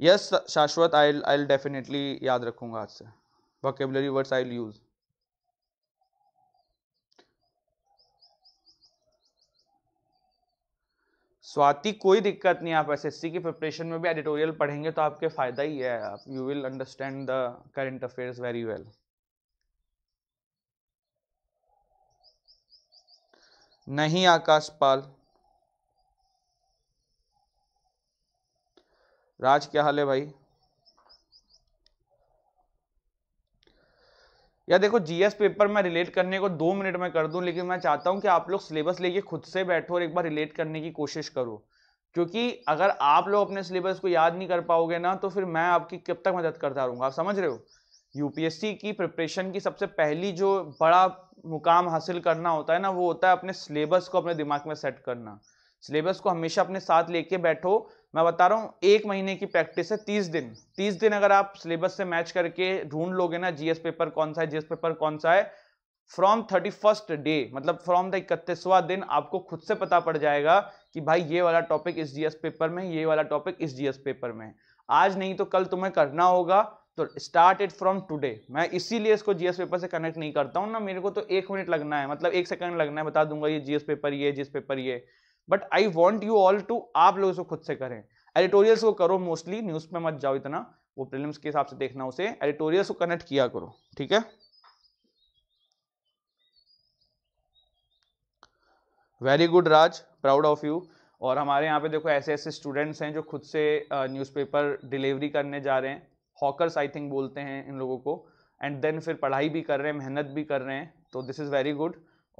यस शाश्वत आई आई डेफिनेटली याद रखूंगा आज से vocabulary words I use Swati कोई दिक्कत नहीं आप सी की प्रिपरेशन में भी एडिटोरियल पढ़ेंगे तो आपके फ़ायदा ही है आप you will understand the current affairs very well नहीं आकाशपाल राज क्या हाल है भाई या देखो जीएस पेपर मैं रिलेट करने को दो मिनट में कर दूं लेकिन मैं चाहता हूं कि आप लोग सिलेबस लेके खुद से बैठो और एक बार रिलेट करने की कोशिश करो क्योंकि अगर आप लोग अपने सिलेबस को याद नहीं कर पाओगे ना तो फिर मैं आपकी कब तक मदद करता रहूंगा आप समझ रहे हो यूपीएससी की प्रिपरेशन की सबसे पहली जो बड़ा मुकाम हासिल करना होता है ना वो होता है अपने सिलेबस को अपने दिमाग में सेट करना सिलेबस को हमेशा अपने साथ लेके बैठो मैं बता रहा हूँ एक महीने की प्रैक्टिस है तीस दिन तीस दिन अगर आप सिलेबस से मैच करके ढूंढ लोगे ना जीएस पेपर कौन सा है जीएस पेपर कौन सा है फ्रॉम थर्टी फर्स्ट डे मतलब फ्रॉम द इकतीसवा दिन आपको खुद से पता पड़ जाएगा कि भाई ये वाला टॉपिक इस जीएस पेपर में ये वाला टॉपिक इस जीएस पेपर में आज नहीं तो कल तुम्हें करना होगा तो इट फ्रॉम टुडे मैं इसीलिए इसको जीएस पेपर से कनेक्ट नहीं करता हूँ ना मेरे को तो एक मिनट लगना है मतलब एक सेकंड लगना है बता दूंगा ये जीएस पेपर ये जीएस पेपर ये but I want you all to आप लोग इसको खुद से करें एडिटोरियल्स को करो मोस्टली न्यूज़ पे मत जाओ इतना वो प्रिलिम्स के हिसाब से देखना उसे एडिटोरियल्स को कनेक्ट किया करो ठीक है very good Raj proud of you और हमारे यहाँ पे देखो ऐसे ऐसे स्टूडेंट्स हैं जो खुद से न्यूज़पेपर डिलीवरी करने जा रहे हैं हॉकर्स आई थिंक बोलते हैं इन लोगों को एंड देन फिर पढ़ाई भी कर रहे हैं मेहनत भी कर रहे हैं तो दिस इज़ वेरी गुड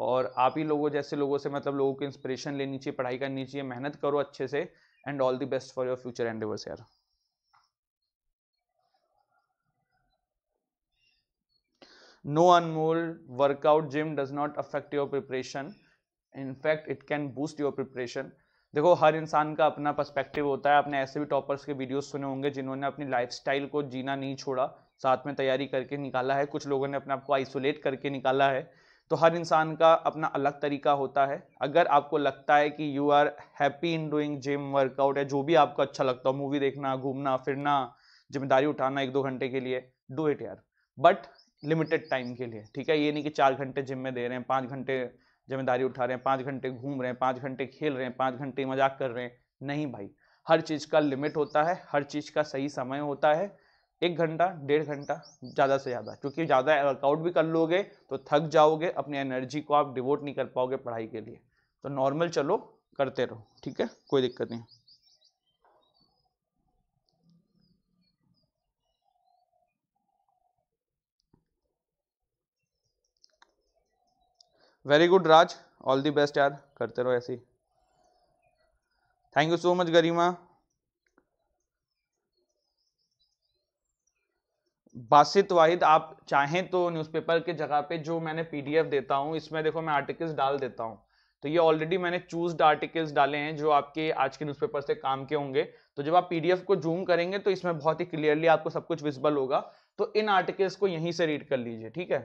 और आप ही लोगों जैसे लोगों से मतलब लोगों को इंस्पिरेशन लेनी चाहिए पढ़ाई करनी चाहिए मेहनत करो अच्छे से and all the best for your future and यार no Anmol workout gym does not affect your preparation in fact it can boost your preparation देखो हर इंसान का अपना पर्सपेक्टिव होता है आपने ऐसे भी टॉपर्स के वीडियोस सुने होंगे जिन्होंने अपनी लाइफस्टाइल को जीना नहीं छोड़ा साथ में तैयारी करके निकाला है कुछ लोगों ने अपने आप को आइसोलेट करके निकाला है तो हर इंसान का अपना अलग तरीका होता है अगर आपको लगता है कि you are happy in doing gym workout या जो भी आपको अच्छा लगता हो मूवी देखना घूमना फिरना जिम्मेदारी उठाना एक दो घंटे के लिए डू इट यार बट लिमिटेड टाइम के लिए ठीक है ये नहीं कि चार घंटे जिम में दे रहे हैं पाँच घंटे जिम्मेदारी उठा रहे हैं पाँच घंटे घूम रहे हैं पाँच घंटे खेल रहे हैं पाँच घंटे मजाक कर रहे हैं नहीं भाई हर चीज़ का लिमिट होता है हर चीज़ का सही समय होता है एक घंटा डेढ़ घंटा ज़्यादा से ज़्यादा क्योंकि ज़्यादा वर्कआउट भी कर लोगे तो थक जाओगे अपनी एनर्जी को आप डिवोट नहीं कर पाओगे पढ़ाई के लिए तो नॉर्मल चलो करते रहो ठीक है कोई दिक्कत नहीं very good Raj all the best यार करते रहो ऐसी thank you so much Garima Basit Wahid आप चाहें तो न्यूज़पेपर के जगह पे जो मैंने पीडीएफ देता हूँ इसमें देखो मैं आर्टिकल्स डाल देता हूँ तो ये ऑलरेडी मैंने चूज्ड आर्टिकल्स डाले हैं जो आपके आज के न्यूज़पेपर से काम के होंगे तो जब आप पीडीएफ को जूम करेंगे तो इसमें बहुत ही क्लियरली आपको सब कुछ विजिबल होगा तो इन आर्टिकल्स को यहीं से रीड कर लीजिए ठीक है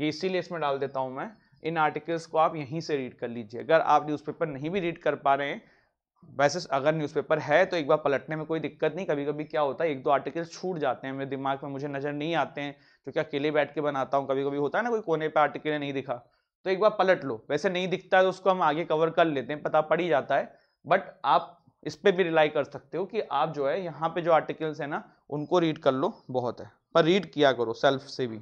ये इसीलिए इसमें डाल देता हूँ मैं इन आर्टिकल्स को आप यहीं से रीड कर लीजिए अगर आप न्यूज़पेपर नहीं भी रीड कर पा रहे हैं वैसे अगर न्यूज़पेपर है तो एक बार पलटने में कोई दिक्कत नहीं कभी कभी क्या होता है एक दो आर्टिकल्स छूट जाते हैं मेरे दिमाग में मुझे नज़र नहीं आते हैं क्योंकि अकेले बैठ के बनाता हूँ कभी कभी होता है ना कोई कोने पर आर्टिकल नहीं दिखा तो एक बार पलट लो वैसे नहीं दिखता है तो उसको हम आगे कवर कर लेते हैं पता पड़ ही जाता है बट आप इस पर भी रिलाई कर सकते हो कि आप जो है यहाँ पे जो आर्टिकल्स हैं ना उनको रीड कर लो बहुत है पर रीड किया करो सेल्फ से भी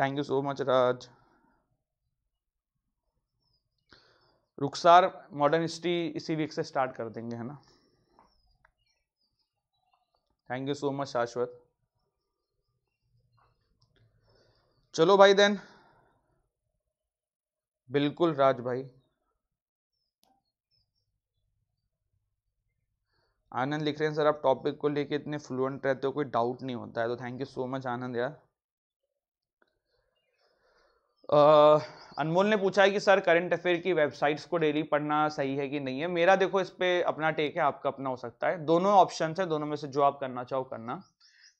thank you so much Raj Rukhsar modern history इसी वीक से स्टार्ट कर देंगे है ना थैंक यू सो मच शाश्वत चलो भाई देन बिल्कुल राज भाई आनंद लिख रहे हैं सर आप टॉपिक को लेके इतने फ्लुएंट रहते हो कोई डाउट नहीं होता है तो thank you so much Anand यार अनमोल ने पूछा है कि सर करंट अफेयर की वेबसाइट्स को डेली पढ़ना सही है कि नहीं है मेरा देखो इस पर अपना टेक है आपका अपना हो सकता है दोनों ऑप्शन है दोनों में से जो आप करना चाहो करना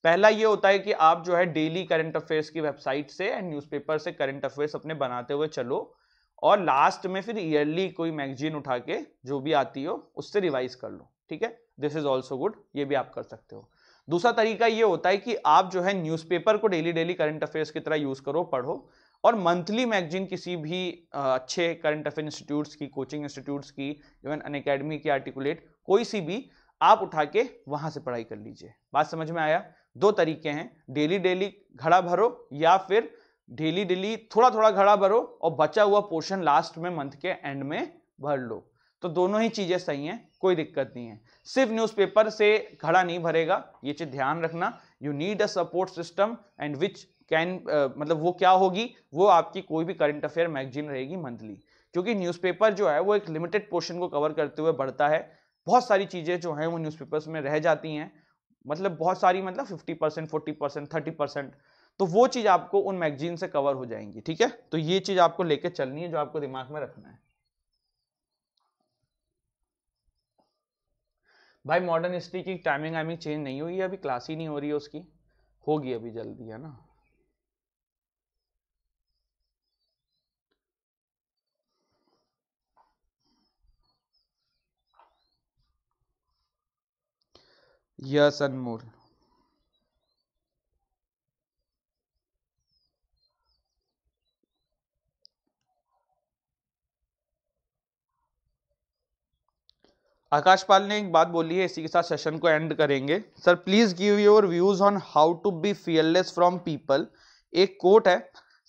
पहला ये होता है कि आप जो है डेली करंट अफेयर्स की वेबसाइट से एंड न्यूज़पेपर से करंट अफेयर्स अपने बनाते हुए चलो और लास्ट में फिर ईयरली कोई मैगजीन उठा के जो भी आती हो उससे रिवाइज कर लो ठीक है दिस इज ऑल्सो गुड ये भी आप कर सकते हो दूसरा तरीका ये होता है कि आप जो है न्यूज़पेपर को डेली डेली करंट अफेयर्स की तरह यूज़ करो पढ़ो और मंथली मैगजीन किसी भी अच्छे करंट अफेयर इंस्टीट्यूट्स की कोचिंग इंस्टीट्यूट्स की इवन अन अकेडमी की आर्टिकुलेट कोई सी भी आप उठा के वहाँ से पढ़ाई कर लीजिए बात समझ में आया दो तरीके हैं डेली डेली घड़ा भरो या फिर डेली डेली थोड़ा थोड़ा घड़ा भरो और बचा हुआ पोर्शन लास्ट में मंथ के एंड में भर लो तो दोनों ही चीज़ें सही हैं कोई दिक्कत नहीं है सिर्फ न्यूज़पेपर से घड़ा नहीं भरेगा ये चीज़ ध्यान रखना you need a support system and which can मतलब वो क्या होगी वो आपकी कोई भी करंट अफेयर मैगजीन रहेगी मंथली क्योंकि न्यूज़पेपर जो है वो एक लिमिटेड पोर्शन को कवर करते हुए बढ़ता है बहुत सारी चीज़ें जो हैं वो न्यूज़पेपर्स में रह जाती हैं मतलब बहुत सारी मतलब fifty percent forty percent thirty percent तो वो चीज़ आपको उन मैगजीन से कवर हो जाएंगी ठीक है तो ये चीज़ आपको लेकर चलनी है जो आपको दिमाग में रखना है भाई मॉडर्न हिस्ट्री की टाइमिंग वाइमिंग चेंज नहीं हुई अभी क्लास ही नहीं हो रही है उसकी होगी अभी जल्दी है ना यस अनमोल आकाशपाल ने एक बात बोली है इसी के साथ सेशन को एंड करेंगे sir please give your views on how to be fearless from people एक कोट है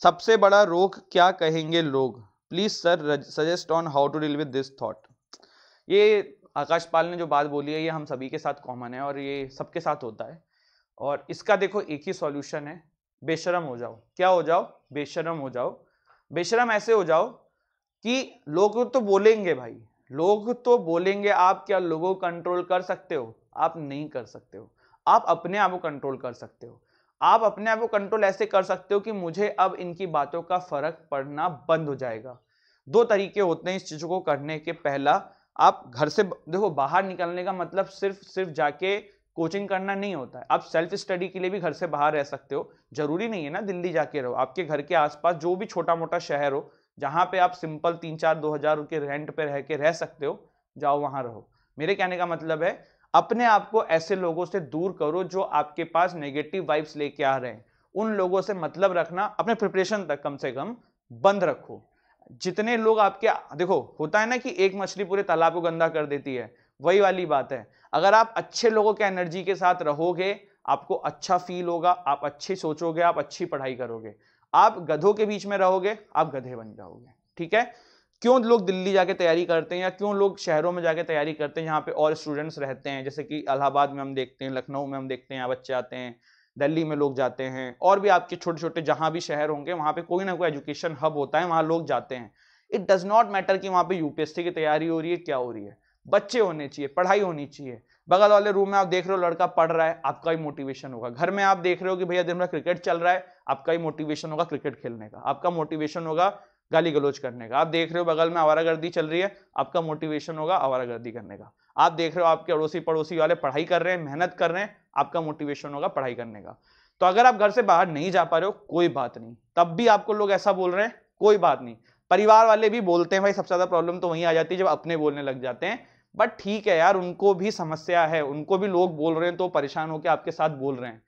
सबसे बड़ा रोग क्या कहेंगे लोग please sir suggest on how to deal with this thought ये आकाश पाल ने जो बात बोली है ये हम सभी के साथ कॉमन है और ये सबके साथ होता है और इसका देखो एक ही सॉल्यूशन है बेशरम हो जाओ क्या हो जाओ बेशरम हो जाओ बेशरम ऐसे हो जाओ कि लोग तो बोलेंगे भाई लोग तो बोलेंगे आप क्या लोगों को कंट्रोल कर सकते हो आप नहीं कर सकते हो आप अपने आप को कंट्रोल कर सकते हो आप अपने आप को कंट्रोल ऐसे कर सकते हो कि मुझे अब इनकी बातों का फर्क पड़ना बंद हो जाएगा दो तरीके होते हैं इस चीज़ों को करने के पहला आप घर से देखो बाहर निकलने का मतलब सिर्फ सिर्फ जाके कोचिंग करना नहीं होता है आप सेल्फ स्टडी के लिए भी घर से बाहर रह सकते हो जरूरी नहीं है ना दिल्ली जाके रहो आपके घर के आसपास जो भी छोटा मोटा शहर हो जहाँ पे आप सिंपल तीन चार दो हज़ार रुपये रेंट पे रह के रह सकते हो जाओ वहाँ रहो मेरे कहने का मतलब है अपने आप को ऐसे लोगों से दूर करो जो आपके पास नेगेटिव वाइब्स लेके आ रहे हैं उन लोगों से मतलब रखना अपने प्रिपरेशन तक कम से कम बंद रखो जितने लोग आपके देखो होता है ना कि एक मछली पूरे तालाब को गंदा कर देती है वही वाली बात है अगर आप अच्छे लोगों के एनर्जी के साथ रहोगे आपको अच्छा फील होगा आप अच्छी सोचोगे आप अच्छी पढ़ाई करोगे आप गधों के बीच में रहोगे आप गधे बन जाओगे ठीक है क्यों लोग दिल्ली जाके तैयारी करते हैं या क्यों लोग शहरों में जाके तैयारी करते हैं जहाँ पे और स्टूडेंट्स रहते हैं जैसे कि इलाहाबाद में हम देखते हैं लखनऊ में हम देखते हैं यहाँ बच्चे आते हैं दिल्ली में लोग जाते हैं और भी आपके छोटे छोटे जहाँ भी शहर होंगे वहाँ पे कोई ना कोई एजुकेशन हब होता है वहाँ लोग जाते हैं इट डज़ नॉट मैटर कि वहाँ पे यूपीएससी की तैयारी हो रही है क्या हो रही है बच्चे होने चाहिए पढ़ाई होनी चाहिए बगल वाले रूम में आप देख रहे हो लड़का पढ़ रहा है आपका ही मोटिवेशन होगा घर में आप देख रहे हो कि भैया दिन भर क्रिकेट चल रहा है आपका ही मोटिवेशन होगा क्रिकेट खेलने का आपका मोटिवेशन होगा गाली गलोच करने का आप देख रहे हो बगल में आवारागर्दी चल रही है आपका मोटिवेशन होगा आवारागर्दी करने का आप देख रहे हो आपके अड़ोसी पड़ोसी वाले पढ़ाई कर रहे हैं मेहनत कर रहे हैं आपका मोटिवेशन होगा पढ़ाई करने का तो अगर आप घर से बाहर नहीं जा पा रहे हो कोई बात नहीं तब भी आपको लोग ऐसा बोल रहे हैं कोई बात नहीं परिवार वाले भी बोलते हैं भाई सबसे ज़्यादा प्रॉब्लम तो वहीं आ जाती है जब अपने बोलने लग जाते हैं बट ठीक है यार उनको भी समस्या है उनको भी लोग बोल रहे हैं तो परेशान होकर आपके साथ बोल रहे हैं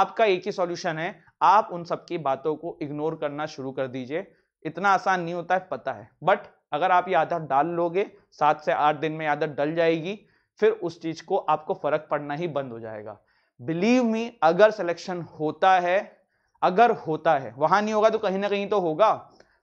आपका एक ही सॉल्यूशन है आप उन सबकी बातों को इग्नोर करना शुरू कर दीजिए इतना आसान नहीं होता है पता है बट अगर आप ये आदत डाल लोगे सात से आठ दिन में आदत डल जाएगी फिर उस चीज़ को आपको फर्क पड़ना ही बंद हो जाएगा बिलीव मी अगर सिलेक्शन होता है अगर होता है वहां नहीं होगा तो कहीं ना कहीं तो होगा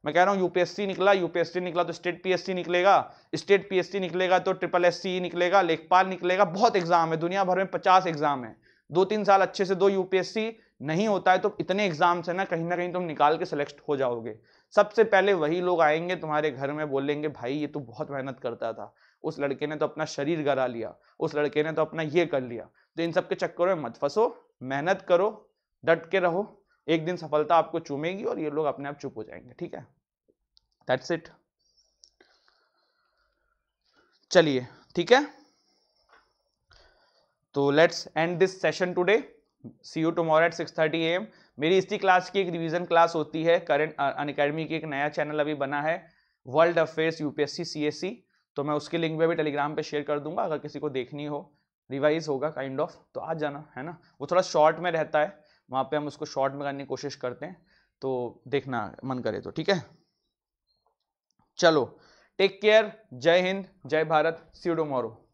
मैं कह रहा हूँ यूपीएससी निकला यूपीएससी निकला तो स्टेट पीएससी निकलेगा स्टेट पीएससी निकलेगा तो ट्रिपल एस e निकलेगा लेखपाल निकलेगा बहुत एग्जाम है दुनिया भर में पचास एग्जाम है दो तीन साल अच्छे से दो यूपीएससी नहीं होता है तो इतने एग्जाम से ना कहीं ना कहीं तुम निकाल के सिलेक्ट हो जाओगे सबसे पहले वही लोग आएंगे तुम्हारे घर में बोलेंगे भाई ये तो बहुत मेहनत करता था उस लड़के ने तो अपना शरीर गरा लिया उस लड़के ने तो अपना ये कर लिया तो इन सब के चक्करों में मत फंसो मेहनत करो डट के रहो एक दिन सफलता आपको चूमेगी और ये लोग अपने आप चुप हो जाएंगे ठीक है दैट्स इट चलिए ठीक है तो let's end this session today see you tomorrow at six thirty AM मेरी इसी क्लास की एक रिवीजन क्लास होती है करंट अन अकेडमी की एक नया चैनल अभी बना है वर्ल्ड अफेयर्स यूपीएससी सीएससी तो मैं उसके लिंक में भी टेलीग्राम पे शेयर कर दूंगा अगर किसी को देखनी हो रिवाइज होगा काइंड kind ऑफ of, तो आ जाना है ना वो थोड़ा शॉर्ट में रहता है वहाँ पे हम उसको शॉर्ट में करने की कोशिश करते हैं तो देखना मन करे तो ठीक है चलो टेक केयर जय हिंद जय भारत सीडो मोरू